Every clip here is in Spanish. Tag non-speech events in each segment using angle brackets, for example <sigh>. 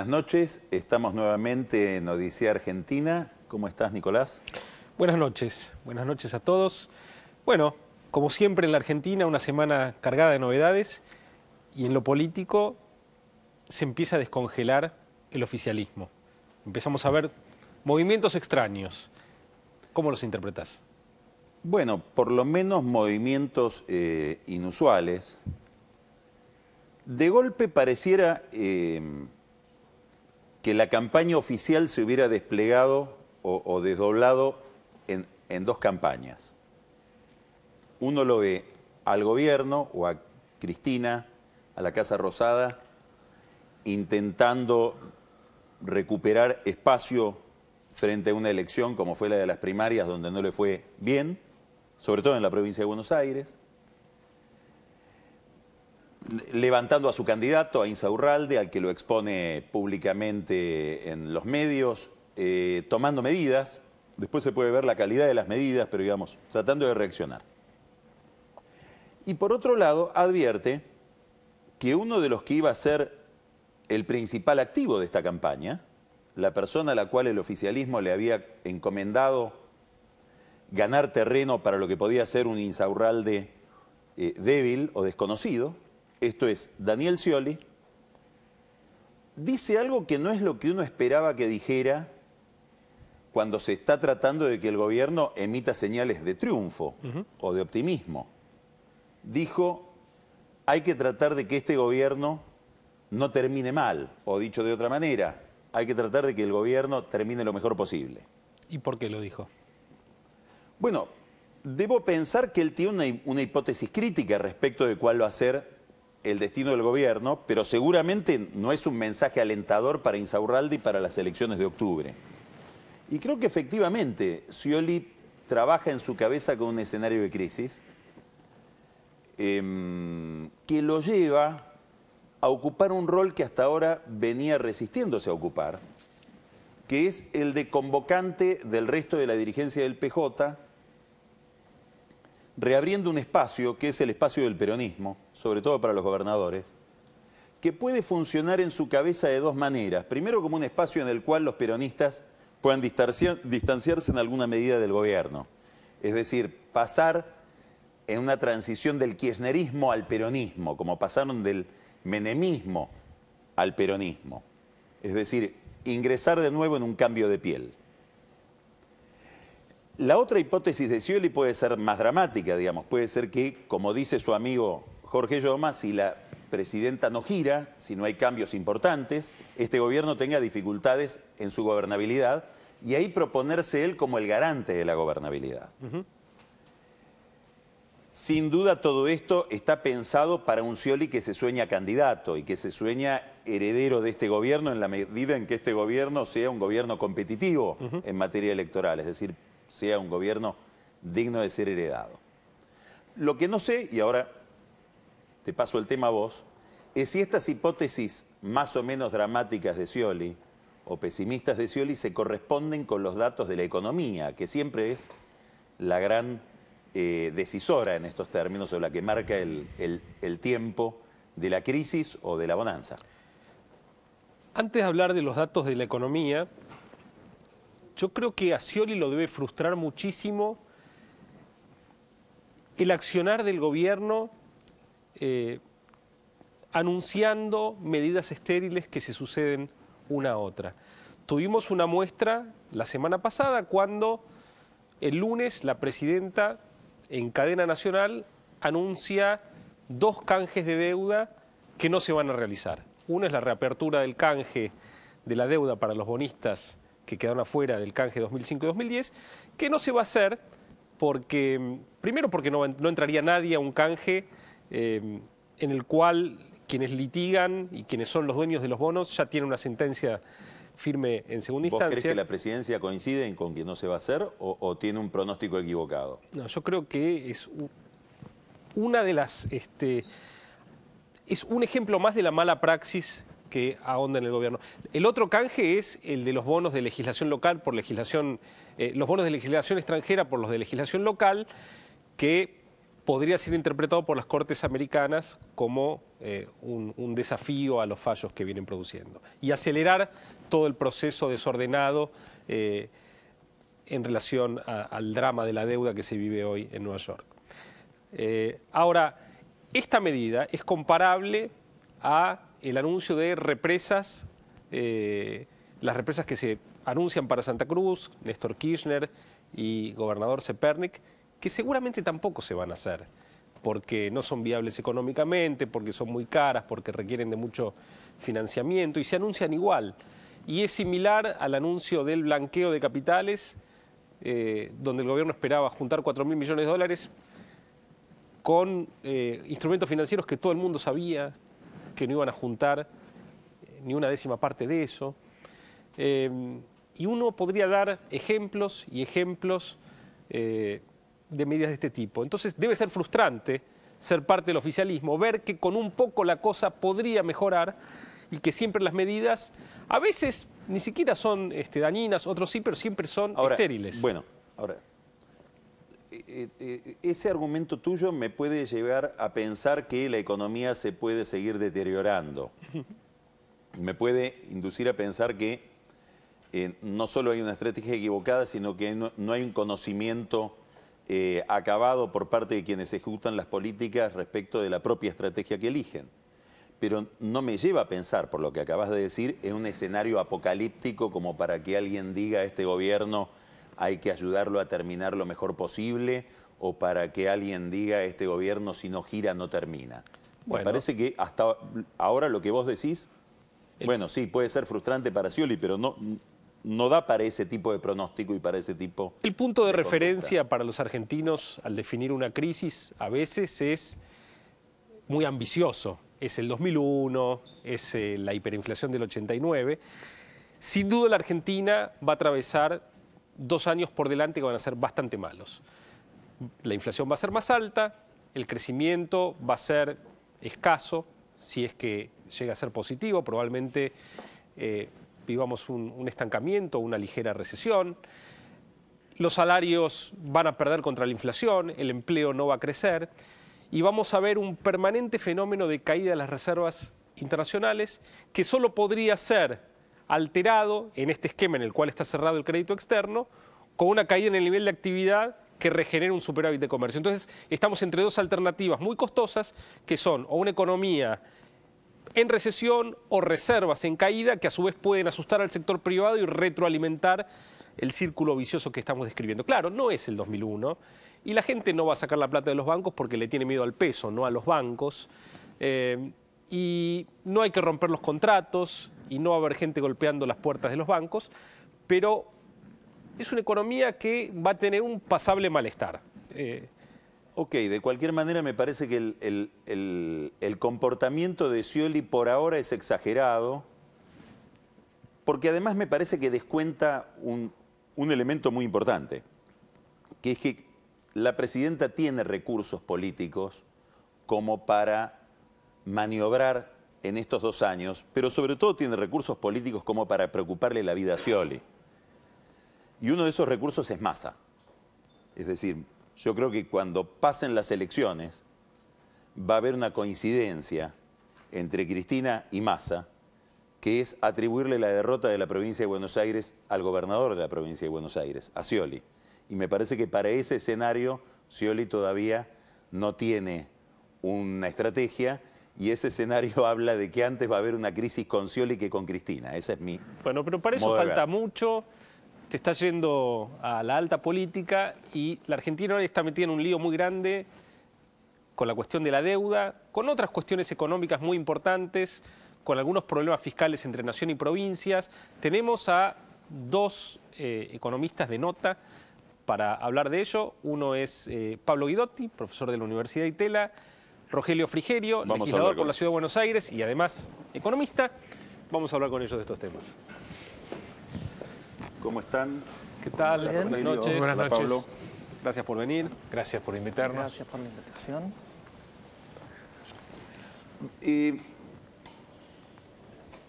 buenas noches. Estamos nuevamente en Odisea Argentina. ¿Cómo estás, Nicolás? Buenas noches, buenas noches a todos. Bueno, como siempre en la Argentina, una semana cargada de novedades y en lo político se empieza a descongelar el oficialismo. Empezamos a ver movimientos extraños. ¿Cómo los interpretás? Bueno, por lo menos movimientos eh, inusuales. De golpe pareciera eh, que la campaña oficial se hubiera desplegado o, desdoblado en dos campañas. Uno lo ve al gobierno o a Cristina, a la Casa Rosada, intentando recuperar espacio frente a una elección como fue la de las primarias, donde no le fue bien, sobre todo en la provincia de Buenos Aires levantando a su candidato, a Insaurralde, al que lo expone públicamente en los medios, eh, tomando medidas. Después se puede ver la calidad de las medidas, pero digamos, tratando de reaccionar. Y por otro lado, advierte que uno de los que iba a ser el principal activo de esta campaña, la persona a la cual el oficialismo le había encomendado ganar terreno para lo que podía ser un Insaurralde eh, débil o desconocido, esto es Daniel Scioli, dice algo que no es lo que uno esperaba que dijera cuando se está tratando de que el gobierno emita señales de triunfo o de optimismo. Dijo, hay que tratar de que este gobierno no termine mal, o dicho de otra manera, hay que tratar de que el gobierno termine lo mejor posible. ¿Y por qué lo dijo? Bueno, debo pensar que él tiene una, una hipótesis crítica respecto de cuál va a ser el destino del gobierno, pero seguramente no es un mensaje alentador para Insaurralde y para las elecciones de octubre. Y creo que efectivamente Scioli trabaja en su cabeza con un escenario de crisis em, que lo lleva a ocupar un rol que hasta ahora venía resistiéndose a ocupar, que es el de convocante del resto de la dirigencia del PJ reabriendo un espacio que es el espacio del peronismo, sobre todo para los gobernadores, que puede funcionar en su cabeza de dos maneras. Primero como un espacio en el cual los peronistas puedan distanciarse en alguna medida del gobierno. Es decir, pasar en una transición del kirchnerismo al peronismo, como pasaron del menemismo al peronismo. Es decir, ingresar de nuevo en un cambio de piel. La otra hipótesis de Cioli puede ser más dramática, digamos. Puede ser que, como dice su amigo Jorge Yoma, si la presidenta no gira, si no hay cambios importantes, este gobierno tenga dificultades en su gobernabilidad y ahí proponerse él como el garante de la gobernabilidad. Sin duda todo esto está pensado para un Cioli que se sueña candidato y que se sueña heredero de este gobierno en la medida en que este gobierno sea un gobierno competitivo en materia electoral, es decir, sea un gobierno digno de ser heredado. Lo que no sé, y ahora te paso el tema a vos, es si estas hipótesis más o menos dramáticas de Scioli o pesimistas de Scioli se corresponden con los datos de la economía, que siempre es la gran eh, decisora en estos términos o la que marca el tiempo de la crisis o de la bonanza. Antes de hablar de los datos de la economía, yo creo que a Scioli lo debe frustrar muchísimo el accionar del gobierno eh, anunciando medidas estériles que se suceden una a otra. Tuvimos una muestra la semana pasada cuando el lunes la presidenta en cadena nacional anuncia dos canjes de deuda que no se van a realizar. Uno es la reapertura del canje de la deuda para los bonistas que quedaron afuera del canje 2005 2010, que no se va a hacer porque, primero porque no, entraría nadie a un canje eh, en el cual quienes litigan y quienes son los dueños de los bonos ya tienen una sentencia firme en segunda instancia. ¿Vos crees que la presidencia coincide con que no se va a hacer o, tiene un pronóstico equivocado? No, yo creo que es una de las... Este, es un ejemplo más de la mala praxis que en el gobierno. El otro canje es el de los bonos de legislación local por legislación, eh, los bonos de legislación extranjera por los de legislación local, que podría ser interpretado por las Cortes Americanas como eh, un, desafío a los fallos que vienen produciendo y acelerar todo el proceso desordenado eh, en relación al drama de la deuda que se vive hoy en Nueva York. ahora, esta medida es comparable a el anuncio de represas, eh, las represas que se anuncian para Santa Cruz, Néstor Kirchner y gobernador Sepernik, que seguramente tampoco se van a hacer, porque no son viables económicamente, porque son muy caras, porque requieren de mucho financiamiento y se anuncian igual. Y es similar al anuncio del blanqueo de capitales, eh, donde el gobierno esperaba juntar 4 mil millones de dólares con eh, instrumentos financieros que todo el mundo sabía, que no iban a juntar eh, ni una décima parte de eso. Eh, y uno podría dar ejemplos y ejemplos eh, de medidas de este tipo. Entonces debe ser frustrante ser parte del oficialismo, ver que con un poco la cosa podría mejorar y que siempre las medidas a veces ni siquiera son este, dañinas, otros sí, pero siempre son estériles. Bueno, ahora eh, eh, eh, ese argumento tuyo me puede llevar a pensar que la economía se puede seguir deteriorando. <laughs> Me puede inducir a pensar que no solo hay una estrategia equivocada, sino que no, hay un conocimiento acabado por parte de quienes ejecutan las políticas respecto de la propia estrategia que eligen. Pero no me lleva a pensar, por lo que acabas de decir, en un escenario apocalíptico como para que alguien diga a este gobierno hay que ayudarlo a terminar lo mejor posible o para que alguien diga este gobierno si no gira no termina. Me parece que hasta ahora lo que vos decís, bueno, sí, puede ser frustrante para Scioli, pero no, no da para ese tipo de pronóstico y para ese tipo... El punto de referencia para los argentinos al definir una crisis a veces es muy ambicioso. Es el 2001, es eh, la hiperinflación del 89. Sin duda la Argentina va a atravesar dos años por delante que van a ser bastante malos. La inflación va a ser más alta, el crecimiento va a ser escaso, si es que llega a ser positivo, probablemente eh, vivamos un, un estancamiento, una ligera recesión. Los salarios van a perder contra la inflación, el empleo no va a crecer y vamos a ver un permanente fenómeno de caída de las reservas internacionales que solo podría ser alterado en este esquema en el cual está cerrado el crédito externo, con una caída en el nivel de actividad que regenera un superávit de comercio. Entonces, estamos entre dos alternativas muy costosas, que son o una economía en recesión o reservas en caída, que a su vez pueden asustar al sector privado y retroalimentar el círculo vicioso que estamos describiendo. Claro, no es el 2001 y la gente no va a sacar la plata de los bancos porque le tiene miedo al peso, no a los bancos. Eh, y no hay que romper los contratos, y no va a haber gente golpeando las puertas de los bancos, pero es una economía que va a tener un pasable malestar. Eh, ok, de cualquier manera me parece que el, comportamiento de Scioli por ahora es exagerado, porque además me parece que descuenta un elemento muy importante, que es que la presidenta tiene recursos políticos como para maniobrar en estos dos años, pero sobre todo tiene recursos políticos como para preocuparle la vida a Scioli. Y uno de esos recursos es Massa. Es decir, yo creo que cuando pasen las elecciones va a haber una coincidencia entre Cristina y Massa, que es atribuirle la derrota de la provincia de Buenos Aires al gobernador de la provincia de Buenos Aires, a Scioli. Y me parece que para ese escenario Scioli todavía no tiene una estrategia y ese escenario <laughs> habla de que antes va a haber una crisis con Scioli que con Cristina. Esa es mi. Bueno, pero para eso falta mucho. Te está yendo a la alta política y la Argentina ahora está metida en un lío muy grande con la cuestión de la deuda, con otras cuestiones económicas muy importantes, con algunos problemas fiscales entre nación y provincias. Tenemos a dos eh, economistas de nota para hablar de ello. Uno es eh, Pablo Guidotti, profesor de la Universidad de Itela Rogelio Frigerio, legislador por la Ciudad de Buenos Aires y además economista. Vamos a hablar con ellos de estos temas. ¿Cómo están? ¿Qué tal? Buenas noches. Buenas noches. Gracias por venir. Gracias por invitarnos. Gracias por la invitación.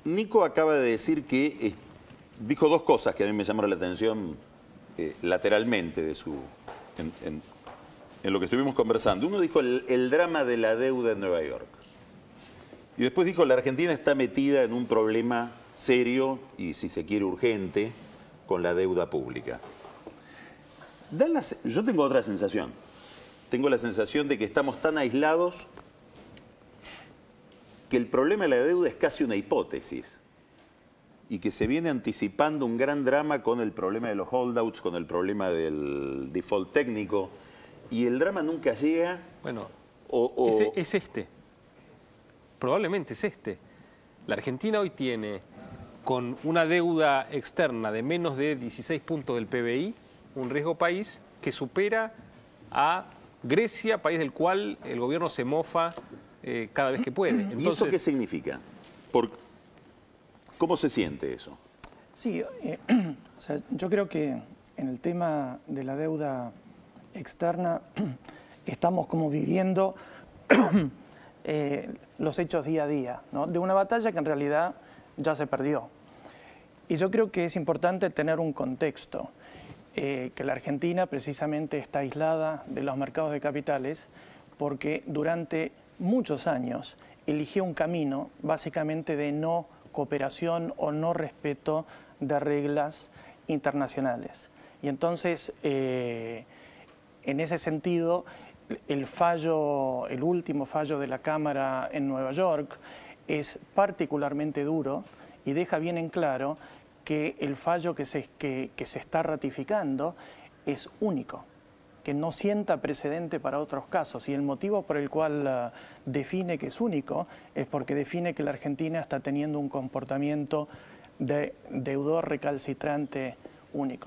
Nico acaba de decir que dijo dos cosas que a mí me llamaron la atención eh, lateralmente de su, en lo que estuvimos conversando. Uno dijo el, drama de la deuda en Nueva York. Y después dijo, la Argentina está metida en un problema serio y, si se quiere, urgente con la deuda pública. yo tengo otra sensación. Tengo la sensación de que estamos tan aislados que el problema de la deuda es casi una hipótesis y que se viene anticipando un gran drama con el problema de los holdouts, con el problema del default técnico, y el drama nunca llega. Bueno, o, Es, este. Probablemente es este. La Argentina hoy tiene, con una deuda externa de menos de 16 puntos del PBI, un riesgo país que supera a Grecia, país del cual el gobierno se mofa eh, cada vez que puede. Entonces... ¿Y eso qué significa? ¿Por... ¿Cómo se siente eso? Sí, eh, <clears throat> yo creo que en el tema de la deuda externa, <clears throat> estamos como viviendo <clears throat> eh, los hechos día a día, de una batalla que en realidad ya se perdió. Y yo creo que es importante tener un contexto, eh, que la Argentina precisamente está aislada de los mercados de capitales porque durante muchos años eligió un camino básicamente de no cooperación o no respeto de reglas internacionales. Y entonces eh, en ese sentido, el fallo, el último fallo de la Cámara en Nueva York es particularmente duro y deja bien en claro que el fallo que se, que, se está ratificando es único que no sienta precedente para otros casos. Y el motivo por el cual ah, define que es único es porque define que la Argentina está teniendo un comportamiento de deudor recalcitrante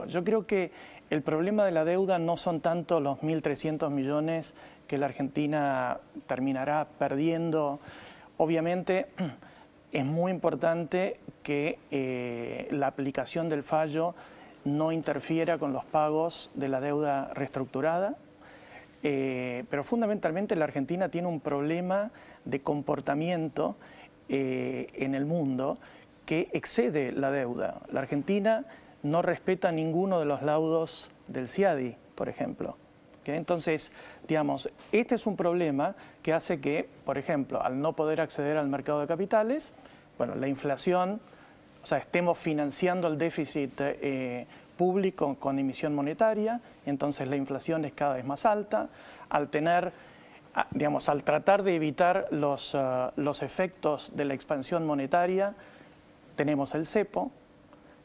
yo creo que el problema de la deuda no son tanto los 1.300 millones que la Argentina terminará perdiendo. Obviamente <clears throat> es muy importante que eh, la aplicación del fallo no interfiera con los pagos de la deuda reestructurada, eh, pero fundamentalmente la Argentina tiene un problema de comportamiento eh, en el mundo que excede la deuda. La Argentina no respeta ninguno de los laudos del CIADI, por ejemplo. Entonces, digamos, este es un problema que hace que, por ejemplo, al no poder acceder al mercado de capitales, bueno, la inflación, o sea, estemos financiando el déficit eh, público con emisión monetaria, entonces la inflación es cada vez más alta. Al tener, digamos, al tratar de evitar los, eh, los efectos de la expansión monetaria, tenemos el cepo,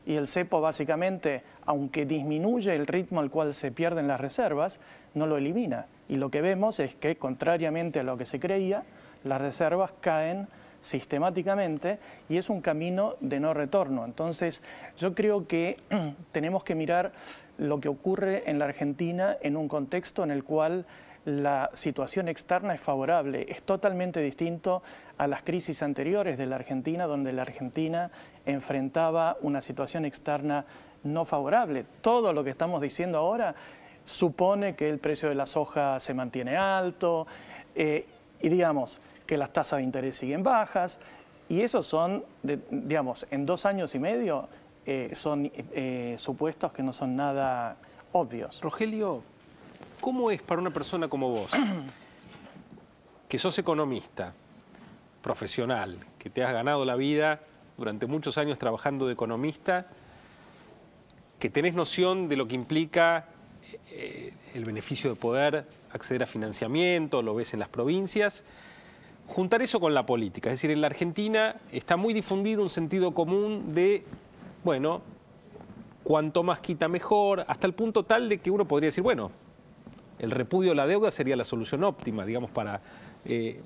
y el cepo básicamente, aunque disminuye el ritmo al cual se pierden las reservas, no lo elimina. Y lo que vemos es que, contrariamente a lo que se creía, las reservas caen sistemáticamente y es un camino de no retorno. Entonces, yo creo que <clears throat> tenemos que mirar lo que ocurre en la Argentina en un contexto en el cual la situación externa es favorable, es totalmente distinto a las crisis anteriores de la Argentina, donde la Argentina enfrentaba una situación externa no favorable. Todo lo que estamos diciendo ahora supone que el precio de la soja se mantiene alto eh, y digamos que las tasas de interés siguen bajas y esos son, de, digamos, en dos años y medio eh, son eh, supuestos que no son nada obvios. Rogelio, ¿Cómo es para una persona como vos, <clears throat> que sos economista, profesional, que te has ganado la vida durante muchos años trabajando de economista, que tenés noción de lo que implica eh, el beneficio de poder acceder a financiamiento, lo ves en las provincias, juntar eso con la política. Es decir, en la Argentina está muy difundido un sentido común de, bueno, cuanto más quita mejor, hasta el punto tal de que uno podría decir, bueno, el repudio a la deuda sería la solución óptima, digamos, para eh,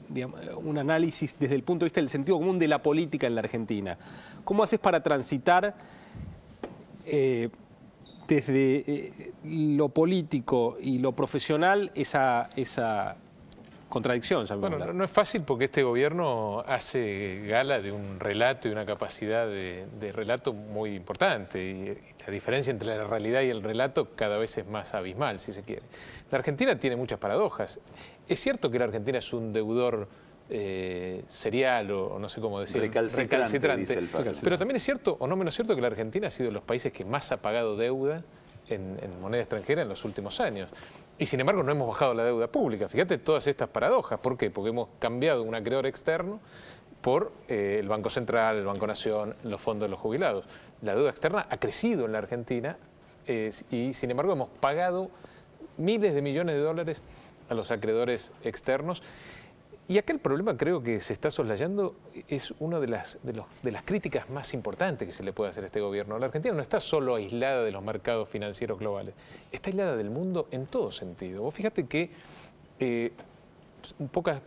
un análisis desde el punto de vista del sentido común de la política en la Argentina. ¿Cómo haces para transitar eh, desde eh, lo político y lo profesional esa, esa contradicción? Bueno, no, es fácil porque este gobierno hace gala de un relato y una capacidad de, de relato muy importante. Y, la diferencia entre la realidad y el relato cada vez es más abismal, si se quiere. La Argentina tiene muchas paradojas. Es cierto que la Argentina es un deudor eh, serial o, no sé cómo decirlo, recalcitrante, pero también es cierto, o no menos cierto, que la Argentina ha sido de los países que más ha pagado deuda en, moneda extranjera en los últimos años. Y sin embargo no hemos bajado la deuda pública. Fíjate todas estas paradojas. ¿Por qué? Porque hemos cambiado un acreedor externo por eh, el Banco Central, el Banco Nación, los fondos de los jubilados. La deuda externa ha crecido en la Argentina y sin embargo hemos pagado miles de millones de dólares a los acreedores externos. Y aquel problema creo que se está soslayando es una de las, de, los, de las críticas más importantes que se le puede hacer a este gobierno. La Argentina no está solo aislada de los mercados financieros globales, está aislada del mundo en todo sentido. Vos fíjate que eh,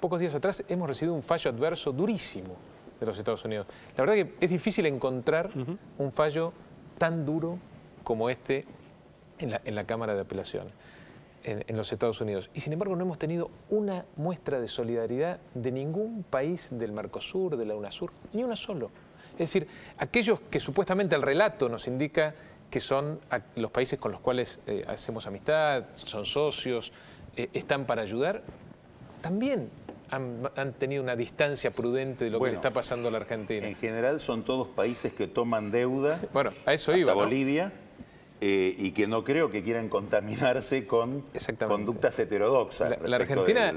pocos días atrás hemos recibido un fallo adverso durísimo de los Estados Unidos. La verdad que es difícil encontrar un fallo tan duro como este en la, en la Cámara de Apelaciones en, los Estados Unidos. Y sin embargo no hemos tenido una muestra de solidaridad de ningún país del Mercosur, de la UNASUR, ni una solo. Es decir, aquellos que supuestamente el relato nos indica que son los países con los cuales eh, hacemos amistad, son socios, eh, están para ayudar, también han, tenido una distancia prudente de lo que está pasando a la Argentina. En general son todos países que toman deuda. Bueno, a eso iba. Bolivia. Eh, y que no creo que quieran contaminarse con conductas heterodoxas. La, Argentina,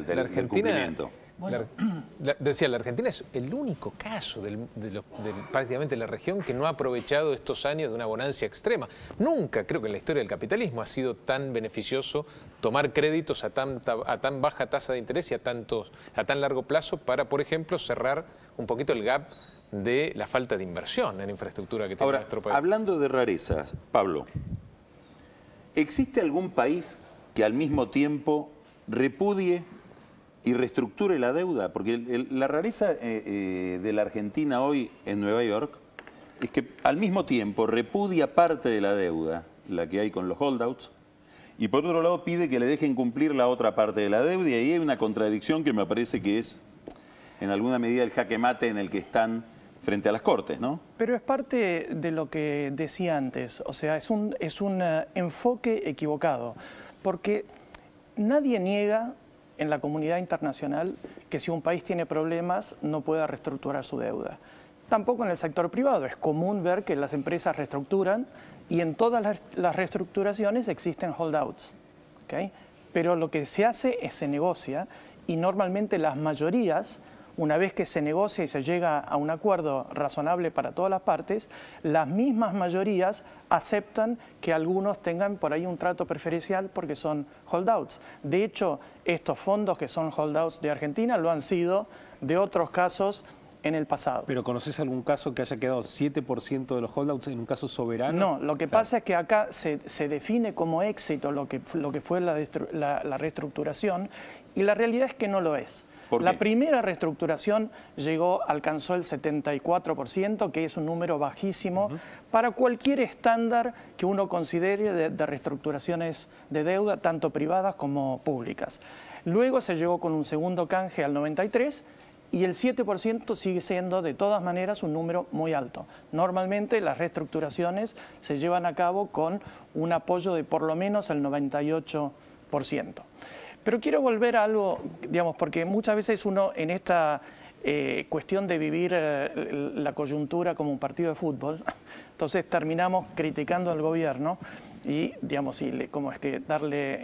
decía, la Argentina es el único caso prácticamente de prácticamente la región que no ha aprovechado estos años de una bonancia extrema. Nunca, creo que en la historia del capitalismo, ha sido tan beneficioso tomar créditos a tan, a tan baja tasa de interés y a, tantos, a tan largo plazo para, por ejemplo, cerrar un poquito el gap de la falta de inversión en infraestructura que tiene nuestro país. Hablando de rarezas, Pablo, ¿existe algún país que al mismo tiempo repudie y reestructure la deuda? Porque la rareza eh, eh, de la Argentina hoy en Nueva York es que al mismo tiempo repudia parte de la deuda, la que hay con los holdouts, y por otro lado pide que le dejen cumplir la otra parte de la deuda y ahí hay una contradicción que me parece que es en alguna medida el jaque mate en el que están frente a las Cortes, ¿no? Pero es parte de lo que decía antes, o sea, es un, es un eh, enfoque equivocado, porque nadie niega en la comunidad internacional que si un país tiene problemas no pueda reestructurar su deuda. Tampoco en el sector privado, es común ver que las empresas reestructuran y en todas las reestructuraciones existen holdouts, ¿okay? pero lo que se hace es se negocia y normalmente las mayorías una vez que se negocia y se llega a un acuerdo razonable para todas las partes, las mismas mayorías aceptan que algunos tengan por ahí un trato preferencial porque son holdouts. De hecho, estos fondos que son holdouts de Argentina lo han sido de otros casos en el pasado. ¿Pero conoces algún caso que haya quedado 7% de los holdouts en un caso soberano? No, lo que pasa es que acá se, define como éxito lo que, fue la reestructuración y la realidad es que no lo es. La primera reestructuración llegó, alcanzó el 74%, que es un número bajísimo para cualquier estándar que uno considere de reestructuraciones de deuda, tanto privadas como públicas. Luego se llegó con un segundo canje al 93%, y el 7% sigue siendo de todas maneras un número muy alto. Normalmente las reestructuraciones se llevan a cabo con un apoyo de por lo menos el 98%. Pero quiero volver a algo, digamos, porque muchas veces uno en esta eh, cuestión de vivir eh, la coyuntura como un partido de fútbol, <laughs> entonces terminamos criticando al gobierno y, digamos, y como es que darle,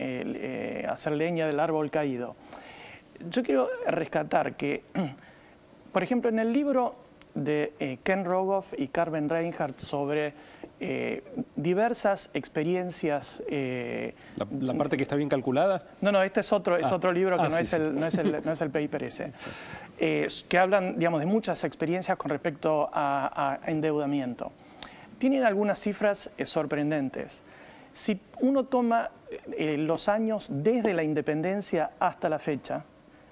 eh, hacer leña del árbol caído. Yo quiero rescatar que, <clears throat> por ejemplo, en el libro de Ken Rogoff y Carmen Reinhardt sobre eh, diversas experiencias. Eh, la, parte que está bien calculada? No, no, este es otro, es ah. otro libro que ah, no, es El, no, es paper ese, <laughs> eh, que hablan digamos, de muchas experiencias con respecto a endeudamiento. Tienen algunas cifras sorprendentes. Si uno toma los años desde la independencia hasta la fecha,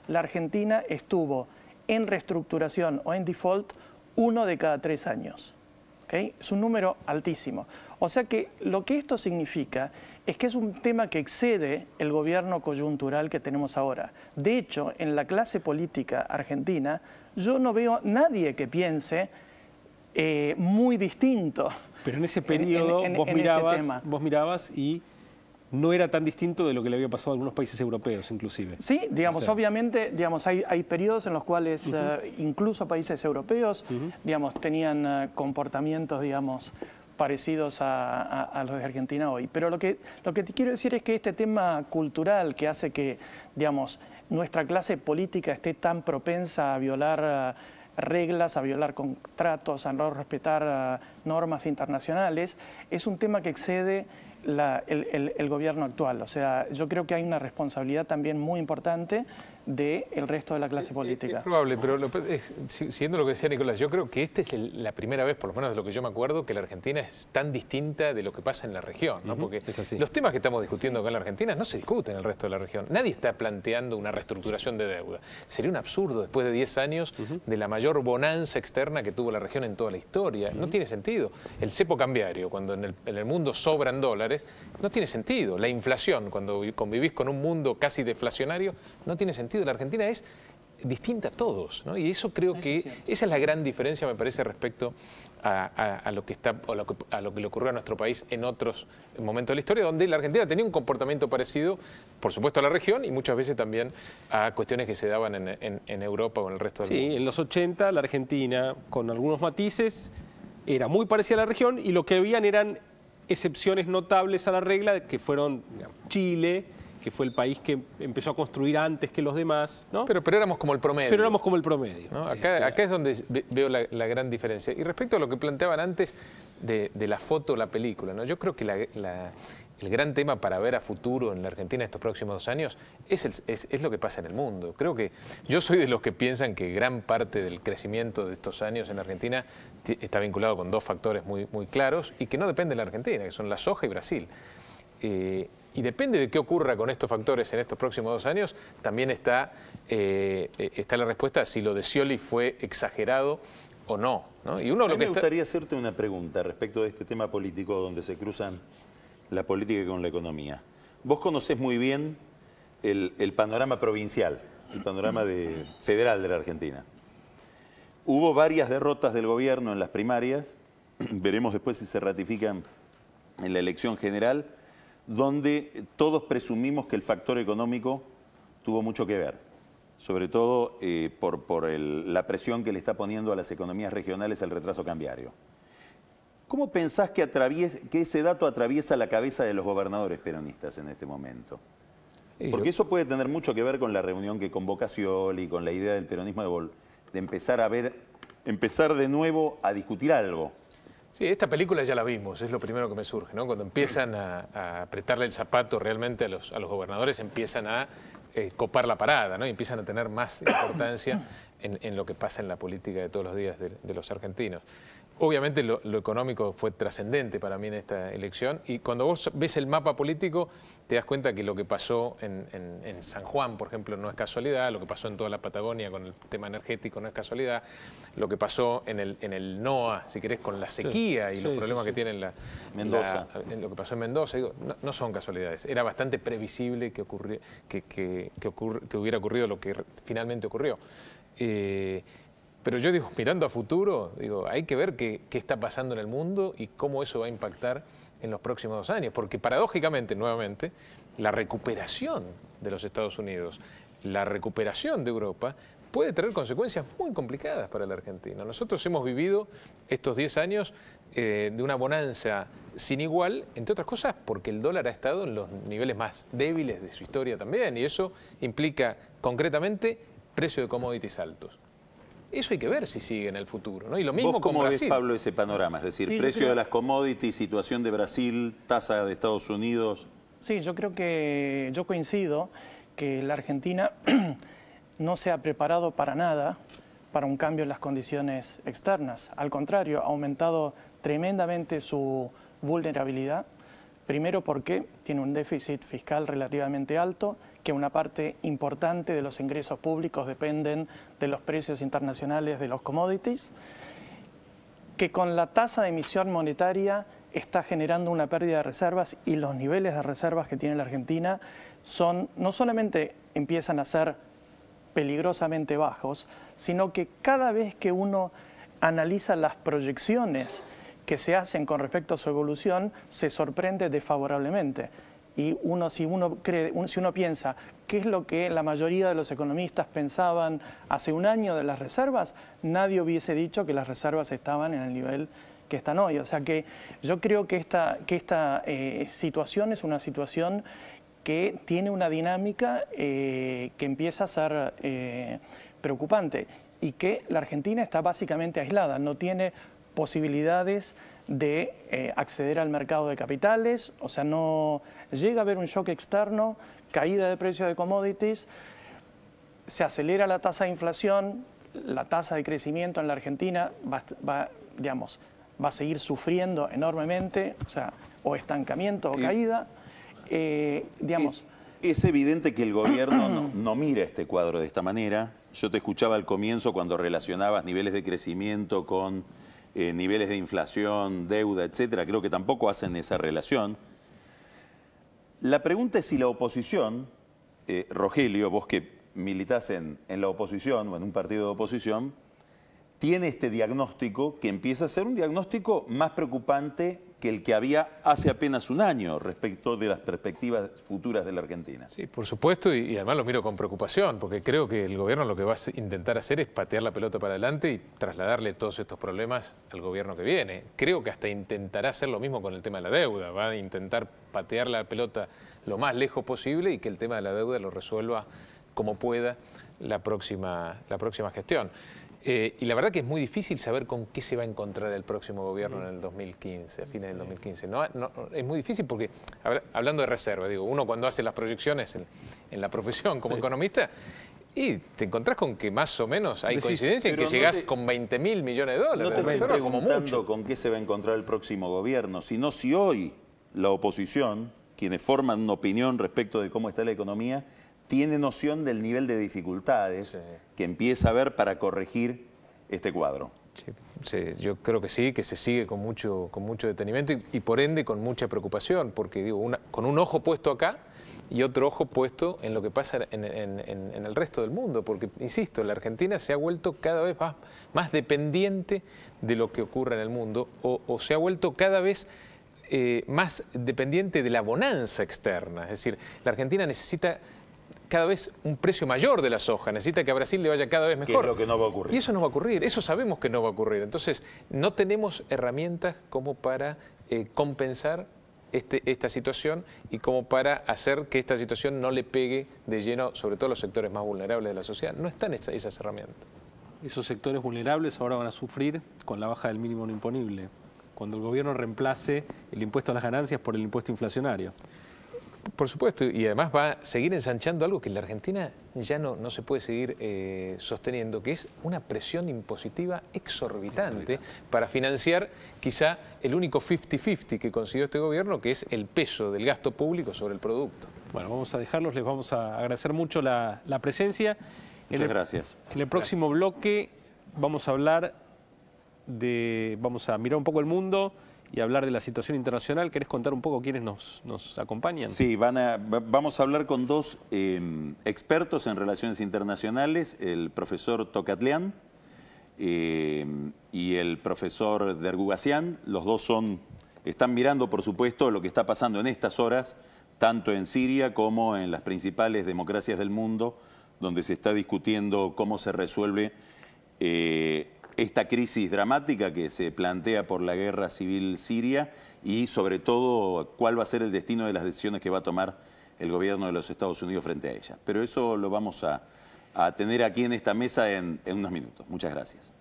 la Argentina estuvo en reestructuración o en default uno de cada tres años. Es un número altísimo. O sea que lo que esto significa es que es un tema que excede el gobierno coyuntural que tenemos ahora. De hecho, en la clase política argentina, yo no veo nadie que piense eh, muy distinto. Pero en ese periodo vos, este vos mirabas y no era tan distinto de lo que le había pasado a algunos países europeos, inclusive. Sí, digamos, obviamente, digamos, hay, periodos en los cuales eh, incluso países europeos, digamos, tenían eh, comportamientos, digamos, parecidos a, a, los de Argentina hoy. Pero lo que, lo que te quiero decir es que este tema cultural que hace que, digamos, nuestra clase política esté tan propensa a violar eh, reglas, a violar contratos, a no respetar normas internacionales, es un tema que excede el, el, gobierno actual. O sea, yo creo que hay una responsabilidad también muy importante del resto de la clase política. Es, probable, pero siguiendo lo que decía Nicolás, yo creo que esta es la primera vez, por lo menos de lo que yo me acuerdo, que la Argentina es tan distinta de lo que pasa en la región, ¿no? porque los temas que estamos discutiendo acá en la Argentina no se discuten en el resto de la región. Nadie está planteando una reestructuración de deuda. Sería un absurdo después de 10 años de la mayor bonanza externa que tuvo la región en toda la historia. No tiene sentido. El cepo cambiario, cuando en el mundo sobran dólares, no tiene sentido. La inflación, cuando convivís con un mundo casi deflacionario, no tiene sentido. De La Argentina es distinta a todos, Y eso creo que esa es la gran diferencia, me parece, respecto a, lo que está, a le ocurrió a nuestro país en otros momentos de la historia, donde la Argentina tenía un comportamiento parecido, por supuesto, a la región y muchas veces también a cuestiones que se daban en, Europa o en el resto del mundo. Sí, en los 80 la Argentina, con algunos matices, era muy parecida a la región y lo que habían eran excepciones notables a la regla, que fueron Chile, que fue el país que empezó a construir antes que los demás. Pero, pero éramos como el promedio. Pero éramos como el promedio. Este, acá, es donde veo la, gran diferencia. Y respecto a lo que planteaban antes de, la foto, la película, ¿no? yo creo que el gran tema para ver a futuro en la Argentina estos próximos dos años es, es, lo que pasa en el mundo. Creo que yo soy de los que piensan que gran parte del crecimiento de estos años en Argentina está vinculado con dos factores muy, muy claros y que no depende de la Argentina, que son la soja y Brasil. Eh, y depende de qué ocurra con estos factores en estos próximos dos años, también está, eh, eh, está la respuesta si lo de Scioli fue exagerado o no. a lo me gustaría hacerte una pregunta respecto de este tema político donde se cruzan la política con la economía. Vos conocés muy bien el, panorama provincial, el panorama federal de la Argentina. Hubo varias derrotas del gobierno en las primarias, <clears throat> veremos después si se ratifican en la elección general, donde todos presumimos que el factor económico tuvo mucho que ver, sobre todo eh, por, la presión que le está poniendo a las economías regionales el retraso cambiario. ¿Cómo pensás que, ese dato atraviesa la cabeza de los gobernadores peronistas en este momento? Porque eso puede tener mucho que ver con la reunión que convoca y con la idea del peronismo de, de empezar a ver, empezar de nuevo a discutir algo. Sí, esta película ya la vimos, es lo primero que me surge, ¿no? Cuando empiezan a, apretarle el zapato realmente a los, gobernadores, empiezan a eh, copar la parada, ¿no? Y empiezan a tener más <coughs> importancia en, lo que pasa en la política de todos los días de los argentinos. Obviamente lo, económico fue trascendente para mí en esta elección y cuando vos ves el mapa político te das cuenta que lo que pasó en, San Juan, por ejemplo, no es casualidad, lo que pasó en toda la Patagonia con el tema energético no es casualidad, lo que pasó en el, en el NOA, si querés, con la sequía y los problemas que tienen la, Mendoza. lo que pasó en Mendoza, digo, no, son casualidades, era bastante previsible que, hubiera ocurrido lo que finalmente ocurrió. Eh, pero yo digo, mirando a futuro, digo, hay que ver qué, está pasando en el mundo y cómo eso va a impactar en los próximos dos años. Porque paradójicamente, nuevamente, la recuperación de los Estados Unidos, la recuperación de Europa, puede tener consecuencias muy complicadas para la Argentina. Nosotros hemos vivido estos 10 años eh, de una bonanza sin igual, entre otras cosas porque el dólar ha estado en los niveles más débiles de su historia también, y eso implica concretamente precio de commodities altos. Eso hay que ver si sigue en el futuro. lo mismo ¿Vos cómo ves, Pablo, ese panorama? Es decir, precio de las commodities, situación de Brasil, tasa de Estados Unidos. Sí, yo creo que yo coincido que la Argentina <clears throat> no se ha preparado para nada para un cambio en las condiciones externas. Al contrario, ha aumentado tremendamente su vulnerabilidad. Primero porque tiene un déficit fiscal relativamente alto, que una parte importante de los ingresos públicos dependen de los precios internacionales de los commodities, que con la tasa de emisión monetaria está generando una pérdida de reservas y los niveles de reservas que tiene la Argentina son no solamente empiezan a ser peligrosamente bajos, sino que cada vez que uno analiza las proyecciones que se hacen con respecto a su evolución, se sorprende desfavorablemente y uno, si, uno cree, si uno piensa qué es lo que la mayoría de los economistas pensaban hace un año de las reservas, nadie hubiese dicho que las reservas estaban en el nivel que están hoy. O sea que yo creo que esta, eh, situación es una situación que tiene una dinámica eh, que empieza a ser eh, preocupante y que la Argentina está básicamente aislada, no tiene posibilidades de eh, acceder al mercado de capitales, o sea, no llega a haber un shock externo, caída de precios de commodities, se acelera la tasa de inflación, la tasa de crecimiento en la Argentina va, digamos, va a seguir sufriendo enormemente, o sea, o estancamiento o caída, eh, digamos. Es, evidente que el gobierno <clears throat> no mira este cuadro de esta manera. Yo te escuchaba al comienzo cuando relacionabas niveles de crecimiento con eh, niveles de inflación, deuda, etcétera, creo que tampoco hacen esa relación. La pregunta es si la oposición, eh, Rogelio, vos que militás en, en la oposición o en un partido de oposición, tiene este diagnóstico que empieza a ser un diagnóstico más preocupante que el que había hace apenas un año respecto de las perspectivas futuras de la Argentina. Sí, por supuesto, y, además lo miro con preocupación, porque creo que el gobierno lo que va a intentar hacer es patear la pelota para adelante y trasladarle todos estos problemas al gobierno que viene. Creo que hasta intentará hacer lo mismo con el tema de la deuda, va a intentar patear la pelota lo más lejos posible y que el tema de la deuda lo resuelva como pueda la próxima, la próxima gestión. Eh, y la verdad que es muy difícil saber con qué se va a encontrar el próximo gobierno en el 2015, a fines del 2015. No, es muy difícil porque, hablando de reserva, digo, uno cuando hace las proyecciones en, la profesión como economista, y te encontrás con que más o menos hay coincidencia en que llegás con 20 mil millones de dólares. No te como mucho. con qué se va a encontrar el próximo gobierno, sino si hoy la oposición, quienes forman una opinión respecto de cómo está la economía, tiene noción del nivel de dificultades que empieza a ver para corregir este cuadro. Sí, yo creo que sí, que se sigue con mucho, con mucho detenimiento y, por ende con mucha preocupación, porque digo, con un ojo puesto acá y otro ojo puesto en lo que pasa en, el resto del mundo, porque, insisto, la Argentina se ha vuelto cada vez más, dependiente de lo que ocurre en el mundo o, se ha vuelto cada vez eh, más dependiente de la bonanza externa. Es decir, la Argentina necesita cada vez un precio mayor de la soja, necesita que a Brasil le vaya cada vez mejor. lo que no va a ocurrir. Y eso no va a ocurrir, eso sabemos que no va a ocurrir. Entonces, no tenemos herramientas como para eh, compensar este, esta situación y como para hacer que esta situación no le pegue de lleno, sobre todo los sectores más vulnerables de la sociedad. No están esas, esas herramientas. Esos sectores vulnerables ahora van a sufrir con la baja del mínimo no imponible, cuando el gobierno reemplace el impuesto a las ganancias por el impuesto inflacionario. Por supuesto, y además va a seguir ensanchando algo que en la Argentina ya no, no se puede seguir eh, sosteniendo, que es una presión impositiva exorbitante, para financiar quizá el único 50-50 que consiguió este gobierno, que es el peso del gasto público sobre el producto. Bueno, vamos a dejarlos, les vamos a agradecer mucho la, presencia. Muchas gracias. En el próximo bloque vamos a hablar de, vamos a mirar un poco el mundo y hablar de la situación internacional. ¿Querés contar un poco quiénes nos, acompañan? Sí, van a, vamos a hablar con dos eh, expertos en relaciones internacionales, el profesor Tocatlián eh, y el profesor Dergugacián. Los dos son, están mirando, por supuesto, lo que está pasando en estas horas, tanto en Siria como en las principales democracias del mundo, donde se está discutiendo cómo se resuelve eh, esta crisis dramática que se plantea por la guerra civil siria y sobre todo cuál va a ser el destino de las decisiones que va a tomar el gobierno de los Estados Unidos frente a ella. Pero eso lo vamos a, tener aquí en esta mesa en unos minutos. Muchas gracias.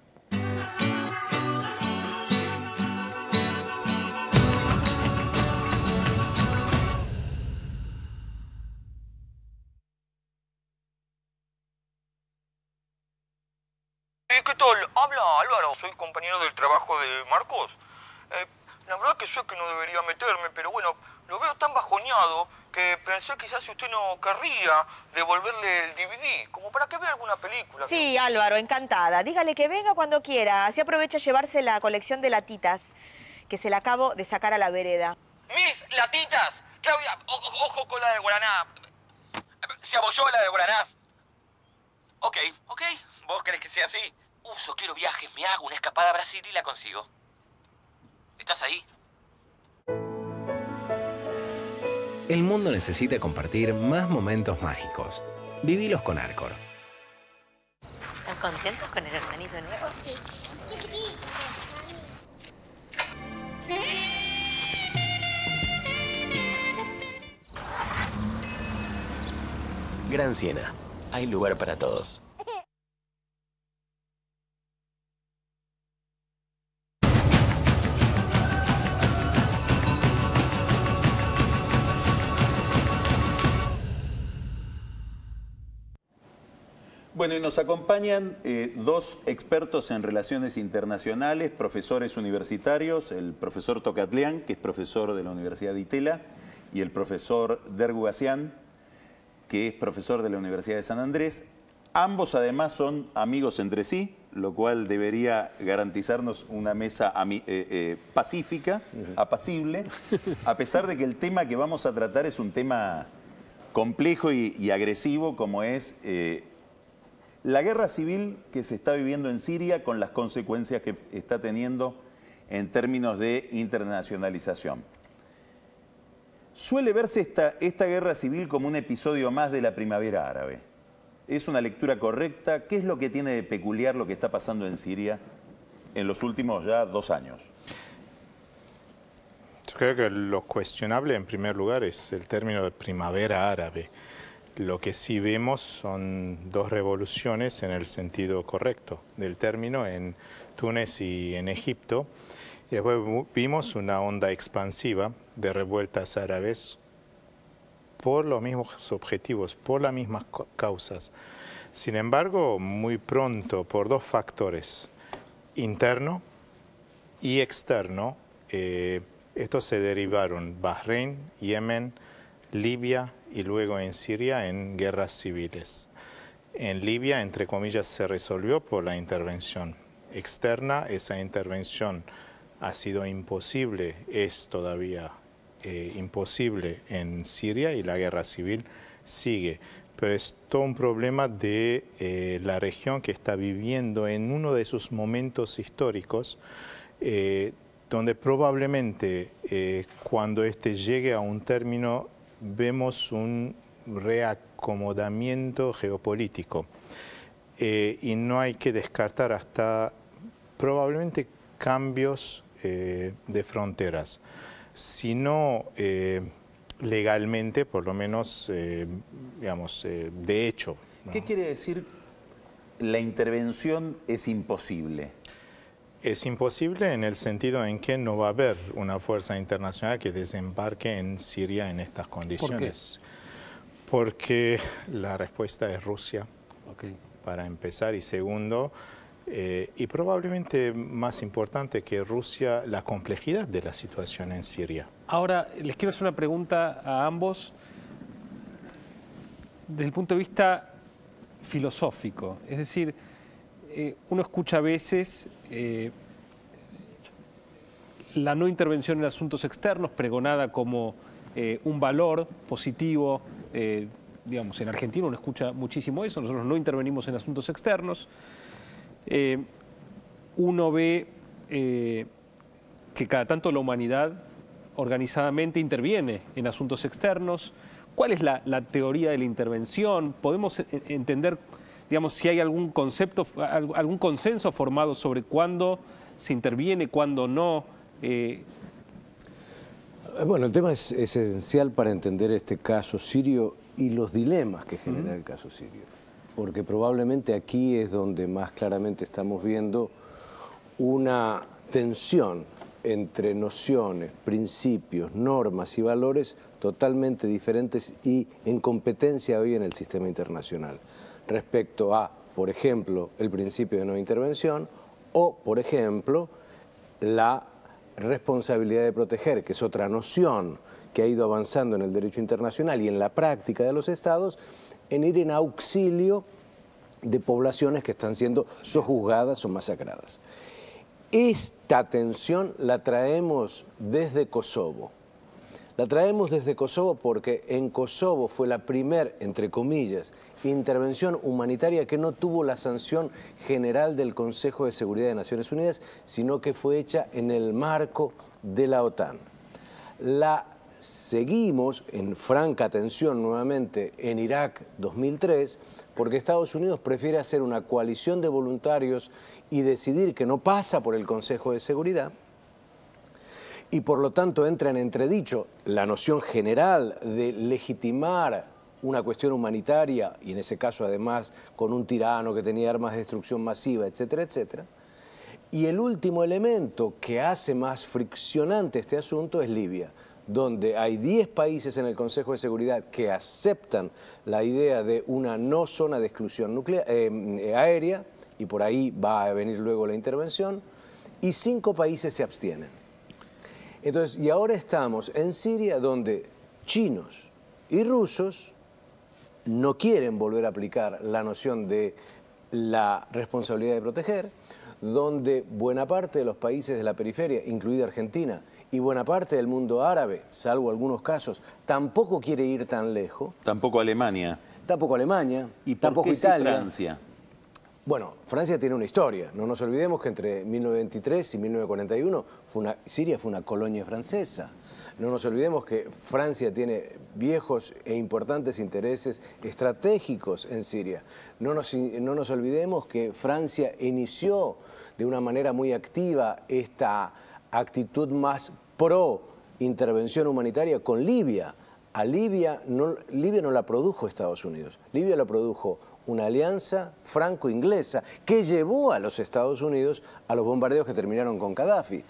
soy compañero del trabajo de Marcos. Eh, la verdad que sé que no debería meterme, pero bueno, lo veo tan bajoneado que pensé quizás si usted no querría devolverle el DVD, como para que vea alguna película. Sí, Álvaro, encantada. Dígale que venga cuando quiera. Así aprovecha llevarse la colección de latitas que se la acabo de sacar a la vereda. ¡Mis latitas! Claudia, ojo con la de Guaraná. Eh, se abolló la de Guaraná. Ok, ok. ¿Vos querés que sea así? uso, quiero viajes, me hago una escapada a Brasil y la consigo. ¿Estás ahí? El mundo necesita compartir más momentos mágicos. Vivilos con Arcor. ¿Están contentos con el hermanito nuevo? Gran Siena. Hay lugar para todos. Bueno, y nos acompañan eh, dos expertos en relaciones internacionales, profesores universitarios, el profesor Tocatlián, que es profesor de la Universidad de Itela, y el profesor Gassian, que es profesor de la Universidad de San Andrés. Ambos además son amigos entre sí, lo cual debería garantizarnos una mesa eh, eh, pacífica, apacible, a pesar de que el tema que vamos a tratar es un tema complejo y, agresivo como es la guerra civil que se está viviendo en Siria con las consecuencias que está teniendo en términos de internacionalización. Suele verse esta, guerra civil como un episodio más de la primavera árabe. ¿Es una lectura correcta? ¿Qué es lo que tiene de peculiar lo que está pasando en Siria en los últimos ya dos años? Yo creo que lo cuestionable en primer lugar es el término de primavera árabe. Lo que sí vemos son dos revoluciones en el sentido correcto del término en Túnez y en Egipto. después vimos una onda expansiva de revueltas árabes por los mismos objetivos, por las mismas causas. Sin embargo, muy pronto, por dos factores, interno y externo, eh, estos se derivaron Bahrein, Yemen, Libia y luego en Siria en guerras civiles. En Libia, entre comillas, se resolvió por la intervención externa. Esa intervención ha sido imposible, es todavía eh, imposible en Siria y la guerra civil sigue. Pero es todo un problema de eh, la región que está viviendo en uno de sus momentos históricos, eh, donde probablemente cuando este llegue a un término vemos un reacomodamiento geopolítico eh, y no hay que descartar hasta probablemente cambios eh, de fronteras, sino eh, legalmente, por lo menos, digamos, de hecho. ¿Qué quiere decir la intervención es imposible? Es imposible en el sentido en que no va a haber una fuerza internacional que desembarque en Siria en estas condiciones. Porque la respuesta es Rusia, para empezar, y segundo, eh, y probablemente más importante que Rusia, la complejidad de la situación en Siria. Ahora, les quiero hacer una pregunta a ambos desde el punto de vista filosófico, es decir, eh, uno escucha a veces eh, la no intervención en asuntos externos pregonada como eh, un valor positivo. digamos, en Argentina uno escucha muchísimo eso, nosotros no intervenimos en asuntos externos. uno ve que cada tanto la humanidad organizadamente interviene en asuntos externos. ¿Cuál es la teoría de la intervención? ¿Podemos entender digamos, si hay algún concepto, algún consenso formado sobre cuándo se interviene, cuándo no. Eh. Bueno, el tema es esencial para entender este caso sirio y los dilemas que genera el caso sirio, porque probablemente aquí es donde más claramente estamos viendo una tensión entre nociones, principios, normas y valores totalmente diferentes y en competencia hoy en el sistema internacional respecto a, por ejemplo, el principio de no intervención o, por ejemplo, la responsabilidad de proteger, que es otra noción que ha ido avanzando en el derecho internacional y en la práctica de los estados, en ir en auxilio de poblaciones que están siendo sojuzgadas o masacradas. Esta tensión la traemos desde Kosovo. La traemos desde Kosovo porque en Kosovo fue la primer, entre comillas, intervención humanitaria que no tuvo la sanción general del Consejo de Seguridad de Naciones Unidas, sino que fue hecha en el marco de la OTAN. La seguimos en franca tensión nuevamente en Irak 2003, porque Estados Unidos prefiere hacer una coalición de voluntarios y decidir que no pasa por el Consejo de Seguridad, y por lo tanto entra en entredicho la noción general de legitimar una cuestión humanitaria, y en ese caso además con un tirano que tenía armas de destrucción masiva, etcétera, etcétera. Y el último elemento que hace más friccionante este asunto es Libia, donde hay 10 países en el Consejo de Seguridad que aceptan la idea de una no zona de exclusión nuclear, eh, eh, aérea, y por ahí va a venir luego la intervención, y 5 países se abstienen. Entonces, y ahora estamos en Siria donde chinos y rusos no quieren volver a aplicar la noción de la responsabilidad de proteger, donde buena parte de los países de la periferia, incluida Argentina, y buena parte del mundo árabe, salvo algunos casos, tampoco quiere ir tan lejos. Tampoco Alemania. Tampoco Alemania. ¿Y tampoco Italia. Francia? Bueno, Francia tiene una historia. No nos olvidemos que entre 1923 y 1941 Siria fue una colonia francesa. No nos olvidemos que Francia tiene viejos e importantes intereses estratégicos en Siria. No nos, olvidemos que Francia inició de una manera muy activa esta actitud más pro intervención humanitaria con Libia. A Libia no, Libia no la produjo Estados Unidos, Libia la produjo una alianza franco-inglesa que llevó a los Estados Unidos a los bombardeos que terminaron con Gaddafi.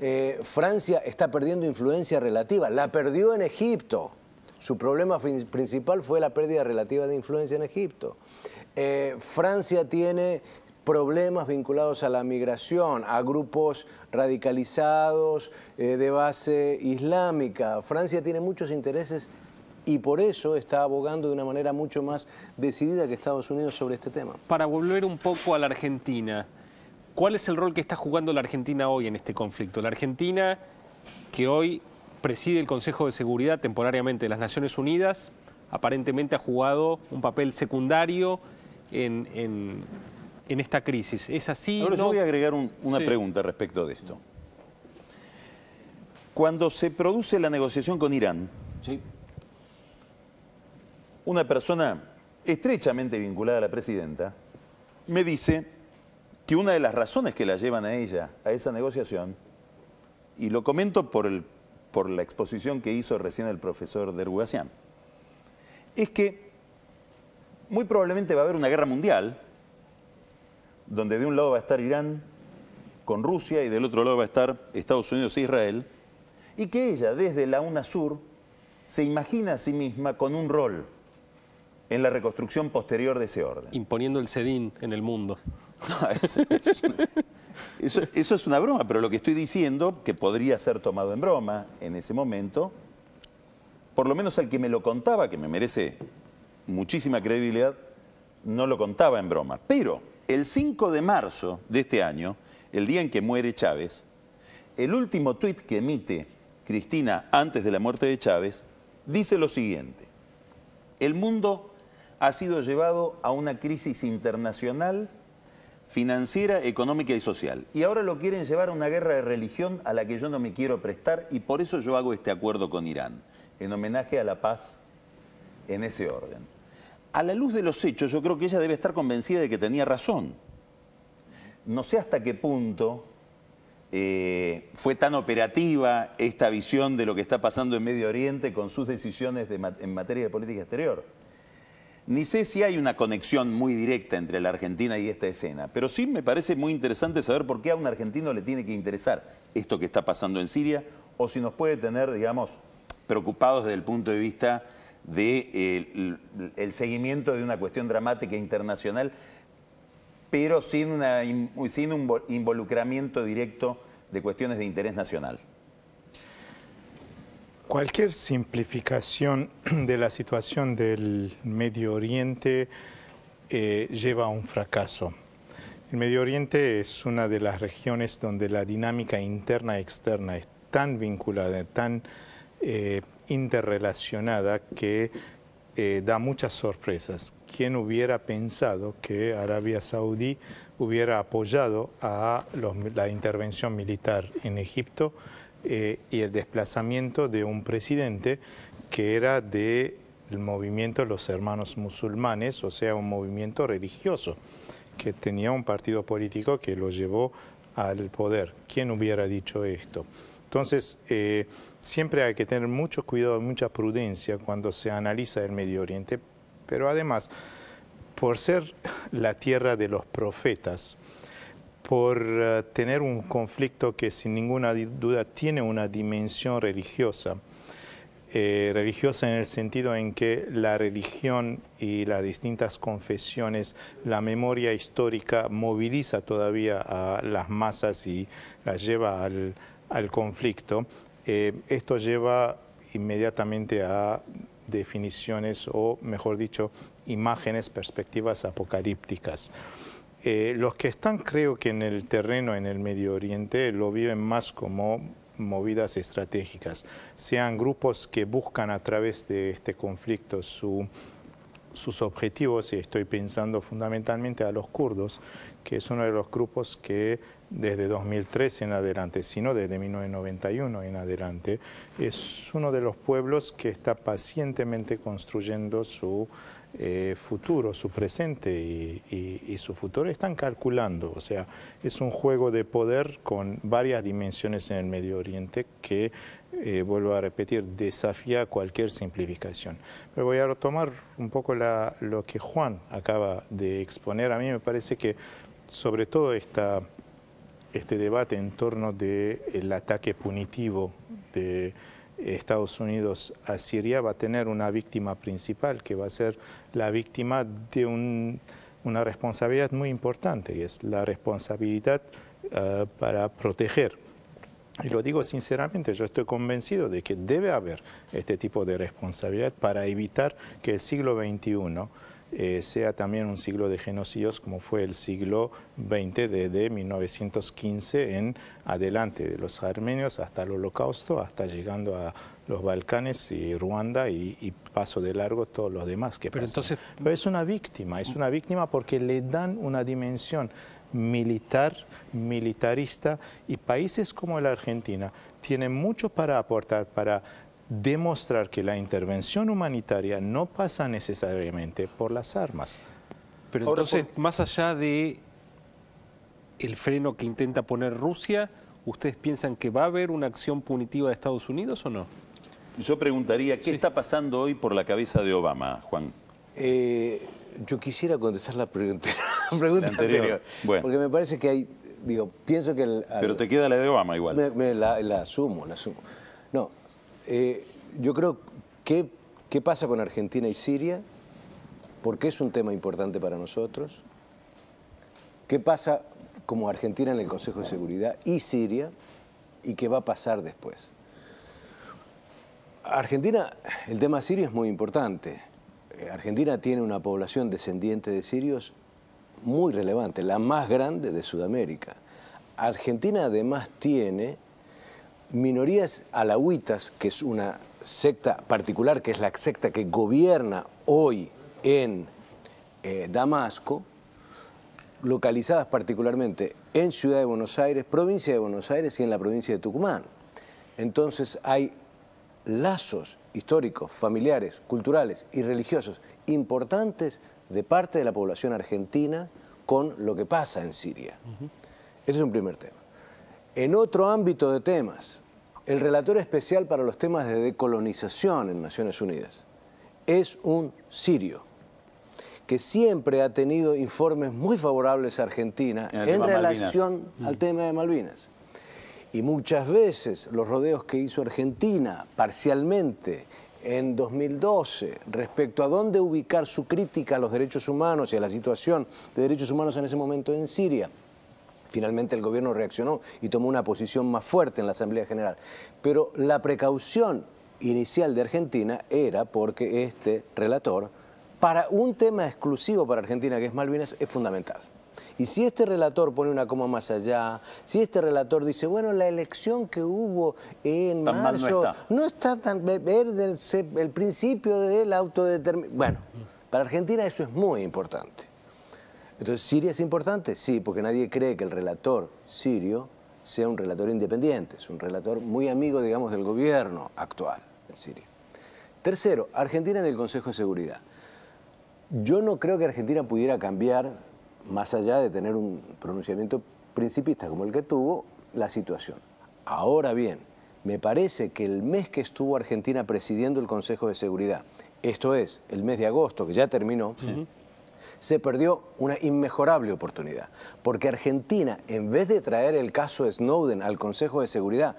Eh, Francia está perdiendo influencia relativa. La perdió en Egipto. Su problema principal fue la pérdida relativa de influencia en Egipto. Eh, Francia tiene problemas vinculados a la migración, a grupos radicalizados eh, de base islámica. Francia tiene muchos intereses y por eso está abogando de una manera mucho más decidida que Estados Unidos sobre este tema. Para volver un poco a la Argentina, ¿Cuál es el rol que está jugando la Argentina hoy en este conflicto? La Argentina, que hoy preside el Consejo de Seguridad temporariamente de las Naciones Unidas, aparentemente ha jugado un papel secundario en, esta crisis. ¿Es así? Ahora ¿no? yo voy a agregar una pregunta respecto de esto. Cuando se produce la negociación con Irán, una persona estrechamente vinculada a la presidenta me dice que una de las razones que la llevan a ella, a esa negociación, y lo comento por, la exposición que hizo recién el profesor Derugasian, es que muy probablemente va a haber una guerra mundial, donde de un lado va a estar Irán con Rusia y del otro lado va a estar Estados Unidos e Israel, y que ella desde la UNASUR se imagina a sí misma con un rol en la reconstrucción posterior de ese orden. Imponiendo el sedín en el mundo. <laughs> eso, es una broma, pero lo que estoy diciendo, que podría ser tomado en broma en ese momento, por lo menos al que me lo contaba, que me merece muchísima credibilidad, no lo contaba en broma. Pero el 5 de marzo de este año, el día en que muere Chávez, el último tuit que emite Cristina antes de la muerte de Chávez dice lo siguiente. El mundo ha sido llevado a una crisis internacional financiera, económica y social. Y ahora lo quieren llevar a una guerra de religión a la que yo no me quiero prestar y por eso yo hago este acuerdo con Irán, en homenaje a la paz en ese orden. A la luz de los hechos, yo creo que ella debe estar convencida de que tenía razón. No sé hasta qué punto eh, fue tan operativa esta visión de lo que está pasando en Medio Oriente con sus decisiones en materia de política exterior. Ni sé si hay una conexión muy directa entre la Argentina y esta escena, pero sí me parece muy interesante saber por qué a un argentino le tiene que interesar esto que está pasando en Siria o si nos puede tener, digamos, preocupados desde el punto de vista del eh, seguimiento de una cuestión dramática e internacional, pero sin, sin un involucramiento directo de cuestiones de interés nacional. Cualquier simplificación <clears throat> de la situación del Medio Oriente eh, lleva a un fracaso. El Medio Oriente es una de las regiones donde la dinámica interna y externa es tan vinculada, tan eh, interrelacionada que eh, da muchas sorpresas. ¿Quién hubiera pensado que Arabia Saudí hubiera apoyado a la intervención militar en Egipto? Eh, y el desplazamiento de un presidente que era del movimiento de los hermanos musulmanes, o sea, un movimiento religioso, que tenía un partido político que lo llevó al poder. ¿Quién hubiera dicho esto? Entonces, eh, siempre hay que tener mucho cuidado, mucha prudencia cuando se analiza el Medio Oriente, pero además, por ser la tierra de los profetas, por eh, tener un conflicto que sin ninguna duda tiene una dimensión religiosa. Eh, religiosa en el sentido en que la religión y las distintas confesiones, la memoria histórica moviliza todavía a las masas y las lleva al, conflicto. Eh, esto lleva inmediatamente a definiciones o, mejor dicho, imágenes, perspectivas apocalípticas. Eh, los que están creo que en el terreno en el Medio Oriente lo viven más como movidas estratégicas, sean grupos que buscan a través de este conflicto sus objetivos, y estoy pensando fundamentalmente a los kurdos, que es uno de los grupos que desde 2003 en adelante, sino desde 1991 en adelante, es uno de los pueblos que está pacientemente construyendo su eh, futuro, su presente y, su futuro están calculando. O sea, es un juego de poder con varias dimensiones en el Medio Oriente que, eh, vuelvo a repetir, desafía cualquier simplificación. Pero voy a retomar un poco la, lo que Juan acaba de exponer. A mí me parece que sobre todo esta, este debate en torno del el ataque punitivo de Estados Unidos a Siria va a tener una víctima principal, que va a ser la víctima de una responsabilidad muy importante, que es la responsabilidad eh, para proteger. Y lo digo sinceramente, yo estoy convencido de que debe haber este tipo de responsabilidad para evitar que el siglo XXI eh, sea también un siglo de genocidios como fue el siglo XX de 1915 en adelante, de los armenios hasta el holocausto, hasta llegando a los Balcanes y Ruanda y, paso de largo todos los demás que Pero, Pero es una víctima, es una víctima porque le dan una dimensión militar, militarista, y países como la Argentina tienen mucho para aportar para demostrar que la intervención humanitaria no pasa necesariamente por las armas. Pero entonces, más allá de el freno que intenta poner Rusia, ¿ustedes piensan que va a haber una acción punitiva de Estados Unidos o no? Yo preguntaría, ¿qué está pasando hoy por la cabeza de Obama, Juan? Eh, yo quisiera contestar la pregunta, <laughs> anterior. Porque me parece que hay, digo, pienso que... El, Pero te queda la de Obama igual. la, la asumo, la asumo. No, eh, yo creo, ¿qué, ¿qué pasa con Argentina y Siria? Porque es un tema importante para nosotros. ¿Qué pasa como Argentina en el Consejo de Seguridad y Siria? ¿Y qué va a pasar después? Argentina, el tema sirio es muy importante. Eh, Argentina tiene una población descendiente de sirios muy relevante, la más grande de Sudamérica. Argentina además tiene minorías alahuitas, que es una secta particular, que es la secta que gobierna hoy en eh, Damasco, localizadas particularmente en Ciudad de Buenos Aires, provincia de Buenos Aires y en la provincia de Tucumán. Entonces hay lazos históricos, familiares, culturales y religiosos importantes de parte de la población argentina con lo que pasa en Siria. Ese es un primer tema. En otro ámbito de temas, el relator especial para los temas de decolonización en Naciones Unidas es un sirio que siempre ha tenido informes muy favorables a Argentina en, relación mm. al tema de Malvinas. Y muchas veces los rodeos que hizo Argentina parcialmente en 2012 respecto a dónde ubicar su crítica a los derechos humanos y a la situación de derechos humanos en ese momento en Siria Finalmente el gobierno reaccionó y tomó una posición más fuerte en la Asamblea General. Pero la precaución inicial de Argentina era porque este relator, para un tema exclusivo para Argentina, que es Malvinas, es fundamental. Y si este relator pone una coma más allá, si este relator dice, bueno, la elección que hubo en marzo no está. tan verde el, principio del la Bueno, para Argentina eso es muy importante. Entonces, ¿Siria es importante? Sí, porque nadie cree que el relator sirio sea un relator independiente, es un relator muy amigo, digamos, del gobierno actual en Siria. Tercero, Argentina en el Consejo de Seguridad. Yo no creo que Argentina pudiera cambiar, más allá de tener un pronunciamiento principista como el que tuvo, la situación. Ahora bien, me parece que el mes que estuvo Argentina presidiendo el Consejo de Seguridad, esto es, el mes de agosto, que ya terminó, se perdió una inmejorable oportunidad, porque Argentina, en vez de traer el caso Snowden al Consejo de Seguridad,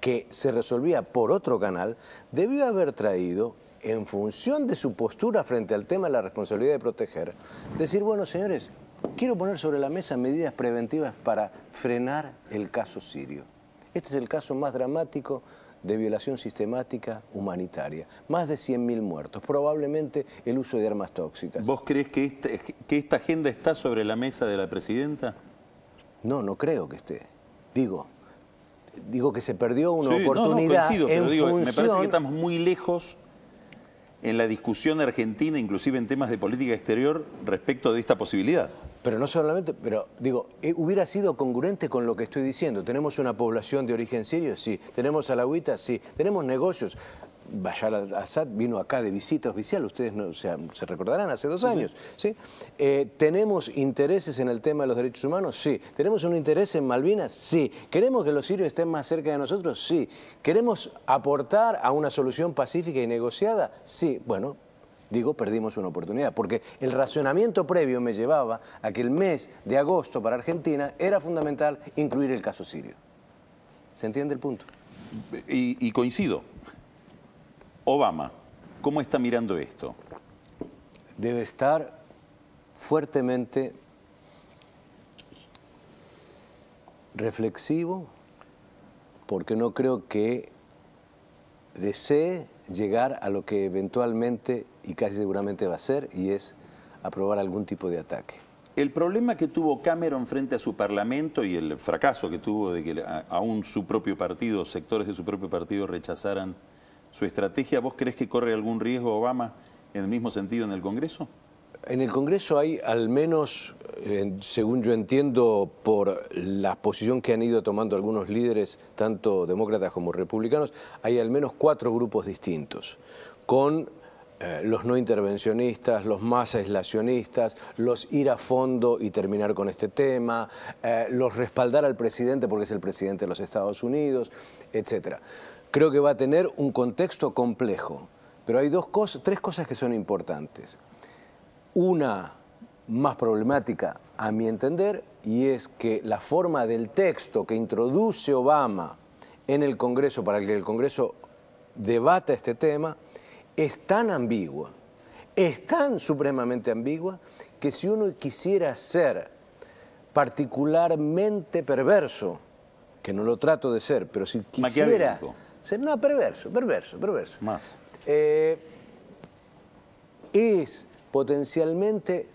que se resolvía por otro canal, debió haber traído en función de su postura frente al tema de la responsabilidad de proteger, decir, bueno, señores, quiero poner sobre la mesa medidas preventivas para frenar el caso sirio. Este es el caso más dramático de violación sistemática humanitaria. Más de 100.000 muertos, probablemente el uso de armas tóxicas. ¿Vos crees este, que esta, agenda está sobre la mesa de la presidenta? No, no creo que esté. Digo, digo que se perdió una oportunidad. Me parece que estamos muy lejos en la discusión argentina, inclusive en temas de política exterior, respecto de esta posibilidad. Pero no solamente, pero digo, eh, hubiera sido congruente con lo que estoy diciendo. Tenemos una población de origen sirio, sí. Tenemos alagüita, sí. Tenemos negocios. Bashar al-Assad vino acá de visita oficial, ustedes no, se recordarán, hace dos años. ¿sí? Eh, ¿Tenemos intereses en el tema de los derechos humanos? Sí. ¿Tenemos un interés en Malvinas? Sí. ¿Queremos que los sirios estén más cerca de nosotros? Sí. ¿Queremos aportar a una solución pacífica y negociada? Sí. Bueno, digo, perdimos una oportunidad, porque el racionamiento previo me llevaba a que el mes de agosto para Argentina era fundamental incluir el caso sirio. ¿Se entiende el punto? Y, y coincido. Obama, ¿cómo está mirando esto? Debe estar fuertemente reflexivo, porque no creo que desee llegar a lo que eventualmente y casi seguramente va a ser, y es aprobar algún tipo de ataque. El problema que tuvo Cameron frente a su Parlamento y el fracaso que tuvo de que aún su propio partido, sectores de su propio partido rechazaran su estrategia, ¿vos crees que corre algún riesgo Obama en el mismo sentido en el Congreso? En el Congreso hay al menos, eh, según yo entiendo, por la posición que han ido tomando algunos líderes, tanto demócratas como republicanos, hay al menos cuatro grupos distintos, con eh, los no intervencionistas, los más aislacionistas, los ir a fondo y terminar con este tema, eh, los respaldar al presidente porque es el presidente de los Estados Unidos, etc. Creo que va a tener un contexto complejo, pero hay dos cosas, tres cosas que son importantes una más problemática, a mi entender, y es que la forma del texto que introduce Obama en el Congreso para que el Congreso debata este tema es tan ambigua, es tan supremamente ambigua, que si uno quisiera ser particularmente perverso, que no lo trato de ser, pero si quisiera ser no, perverso, perverso, perverso. Más. Eh, es potencialmente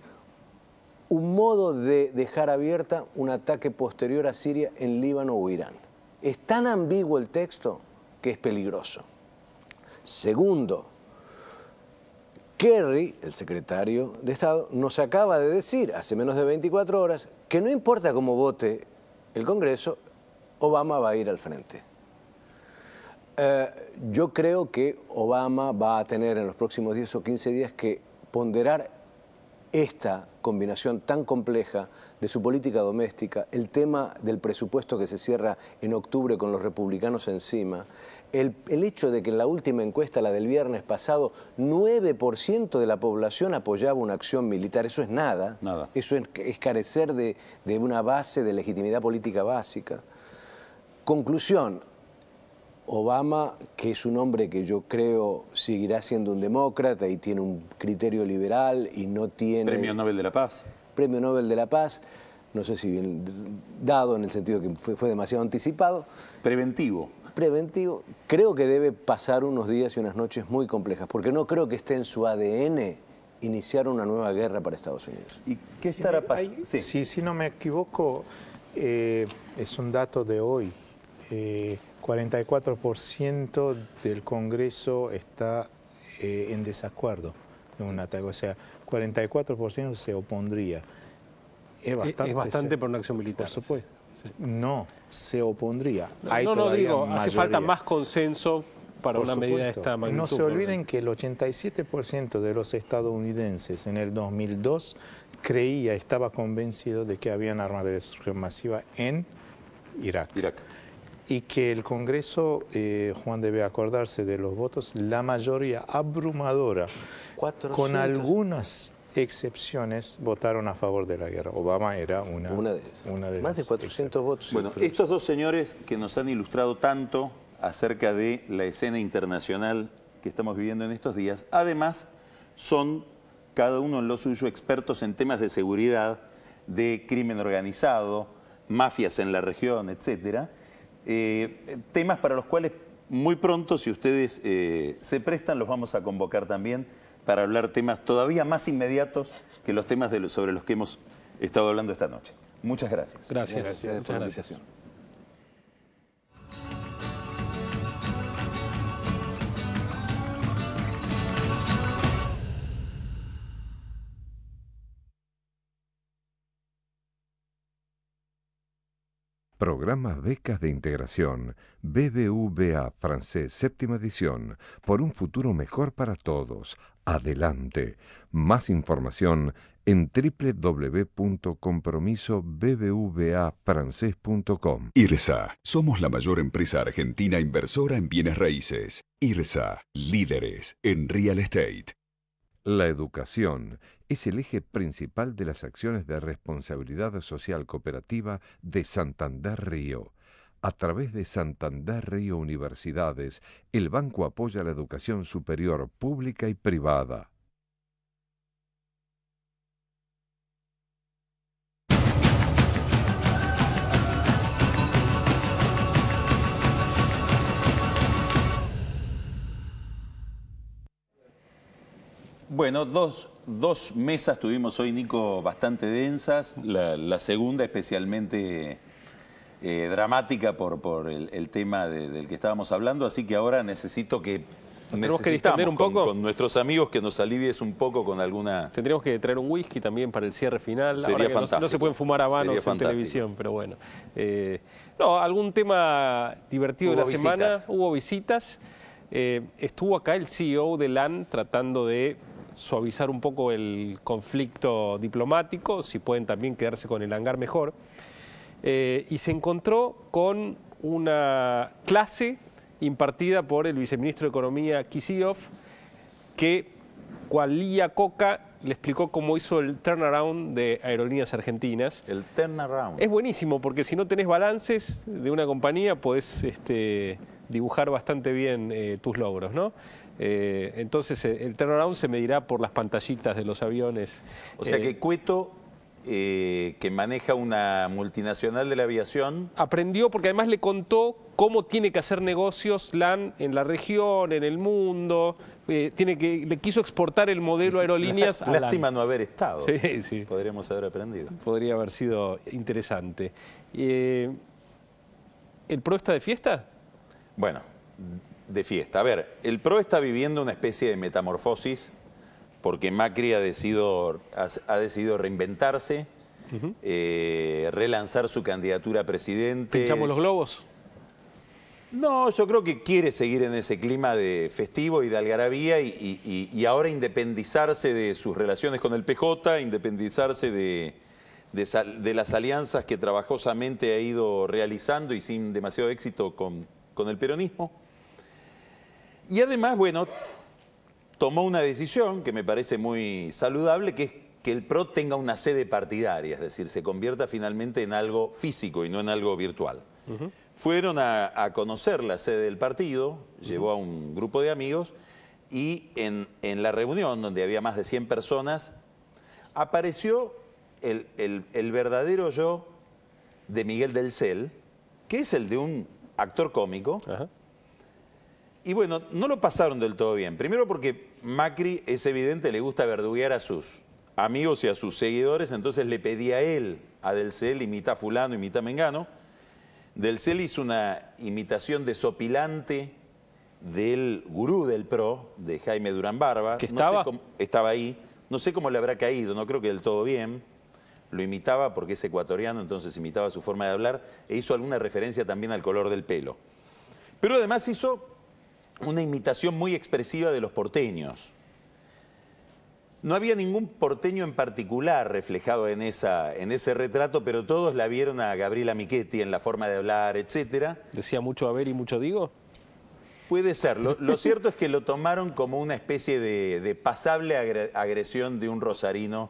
un modo de dejar abierta un ataque posterior a Siria en Líbano o Irán. Es tan ambiguo el texto que es peligroso. Segundo, Kerry, el secretario de Estado, nos acaba de decir hace menos de 24 horas que no importa cómo vote el Congreso, Obama va a ir al frente. Eh, yo creo que Obama va a tener en los próximos 10 o 15 días que ponderar esta combinación tan compleja de su política doméstica, el tema del presupuesto que se cierra en octubre con los republicanos encima, el, hecho de que en la última encuesta, la del viernes pasado, 9% de la población apoyaba una acción militar, eso es nada, eso es, carecer de una base de legitimidad política básica. Conclusión, Obama, que es un hombre que yo creo seguirá siendo un demócrata y tiene un criterio liberal y no tiene... Premio Nobel de la Paz. Premio Nobel de la Paz, no sé si bien dado en el sentido que fue, demasiado anticipado. Preventivo. Preventivo. Creo que debe pasar unos días y unas noches muy complejas, porque no creo que esté en su ADN iniciar una nueva guerra para Estados Unidos. ¿Y qué estará pasando? Sí. Si, no me equivoco, eh, es un dato de hoy. Eh, 44% del Congreso está eh, en desacuerdo en un ataque, o sea, 44% se opondría. Es bastante, es bastante por una acción militar. Por supuesto. No, se opondría. No, no, digo, hace falta más consenso para una medida de esta magnitud. No se olviden que el 87% de los estadounidenses en el 2002 creía, estaba convencido de que habían armas de destrucción masiva en Irak. Irak y que el Congreso, eh, Juan debe acordarse de los votos, la mayoría abrumadora, con algunas excepciones, votaron a favor de la guerra. Obama era una, de, esas. Más de 400 votos. Bueno, estos dos señores que nos han ilustrado tanto acerca de la escena internacional que estamos viviendo en estos días, además son cada uno en lo suyo expertos en temas de seguridad, de crimen organizado, mafias en la región, etcétera eh, temas para los cuales muy pronto, si ustedes eh, se prestan, los vamos a convocar también para hablar temas todavía más inmediatos que los temas sobre los que hemos estado hablando esta noche. Muchas gracias. Gracias, gracias, por la Programa Becas de Integración, BBVA francés, séptima edición, por un futuro mejor para todos. Adelante. Más información en www.compromisobbvafrancés.com. IRSA. Somos la mayor empresa argentina inversora en bienes raíces. IRSA. Líderes en real estate. La educación es el eje principal de las acciones de responsabilidad social cooperativa de Santander Río. A través de Santander Río Universidades, el banco apoya la educación superior pública y privada. Bueno, dos, mesas tuvimos hoy, Nico, bastante densas. La, segunda especialmente eh, dramática por, por el, tema del que estábamos hablando, así que ahora necesito que tenemos que distender un poco. Con, nuestros amigos que nos alivies un poco con alguna... Tendríamos que traer un whisky también para el cierre final. Sería fantástico. No, se pueden fumar habanos en televisión, pero bueno. Eh, no, algún tema divertido de la semana. Hubo visitas. Eh, estuvo acá el CEO de LAN tratando de suavizar un poco el conflicto diplomático, si pueden también quedarse con el hangar mejor. Eh, y se encontró con una clase impartida por el viceministro de Economía Kisilov, que Cualía Coca le explicó cómo hizo el turnaround de Aerolíneas Argentinas. El turnaround. Es buenísimo porque si no tenés balances de una compañía podés este, dibujar bastante bien eh, tus logros, ¿no? Eh, entonces eh, el turnaround se medirá por las pantallitas de los aviones. O sea eh, que Cueto que maneja una multinacional de la aviación. Aprendió porque además le contó cómo tiene que hacer negocios LAN en la región, en el mundo. tiene que, le quiso exportar el modelo aerolíneas a <laughs> Lástima no haber estado. Sí, sí. Podríamos haber aprendido. Podría haber sido interesante. ¿El PRO está de fiesta? Bueno, de fiesta. A ver, el PRO está viviendo una especie de metamorfosis porque Macri ha decidido, ha, decidido reinventarse, eh, relanzar su candidatura a presidente. ¿Pinchamos los globos? No, yo creo que quiere seguir en ese clima de festivo y de algarabía y, ahora independizarse de sus relaciones con el PJ, independizarse de, de, las alianzas que trabajosamente ha ido realizando y sin demasiado éxito con el peronismo. Y además, bueno, tomó una decisión que me parece muy saludable, que es que el PRO tenga una sede partidaria, es decir, se convierta finalmente en algo físico y no en algo virtual. Fueron a, conocer la sede del partido, llevó a un grupo de amigos y en, la reunión, donde había más de 100 personas, apareció el, verdadero yo de Miguel del Cel, que es el de un actor cómico, y bueno, no lo pasaron del todo bien. Primero porque Macri, es evidente, le gusta verduguear a sus amigos y a sus seguidores, entonces le pedía a él, a Delcel, imita a fulano, imita a Mengano. Delcel hizo una imitación desopilante del gurú del PRO, de Jaime Durán Barba. ¿Que estaba? No estaba ahí. No sé cómo le habrá caído, no creo que del todo bien. Lo imitaba porque es ecuatoriano, entonces imitaba su forma de hablar e hizo alguna referencia también al color del pelo. Pero además hizo una imitación muy expresiva de los porteños. No había ningún porteño en particular reflejado en, esa, en ese retrato, pero todos la vieron a Gabriela Michetti en la forma de hablar, etc. ¿Decía mucho ver y mucho digo? Puede ser. Lo, cierto es que lo tomaron como una especie de, pasable agresión de un rosarino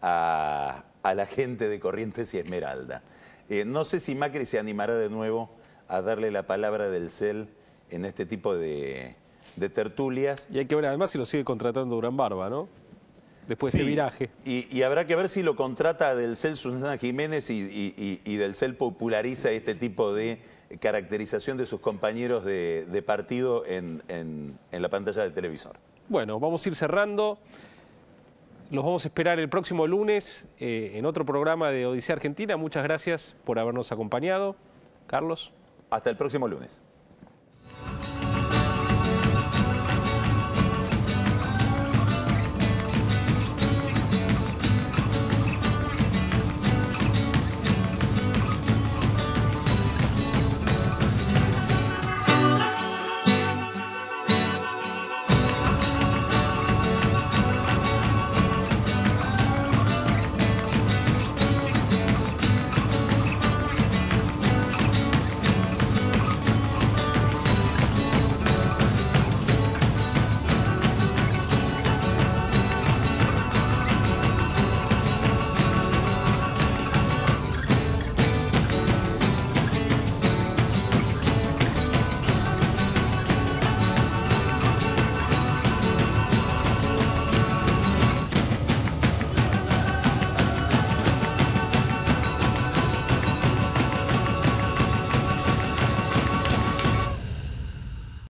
a, la gente de Corrientes y Esmeralda. Eh, no sé si Macri se animará de nuevo a darle la palabra del CEL en este tipo de, tertulias. Y hay que ver además si lo sigue contratando Durán Barba, ¿no? Después de este viraje. Y, habrá que ver si lo contrata del CEL Susana Jiménez y, del CEL populariza este tipo de caracterización de sus compañeros de, partido en, la pantalla de televisor. Bueno, vamos a ir cerrando. Los vamos a esperar el próximo lunes eh, en otro programa de Odisea Argentina. Muchas gracias por habernos acompañado. Carlos. Hasta el próximo lunes.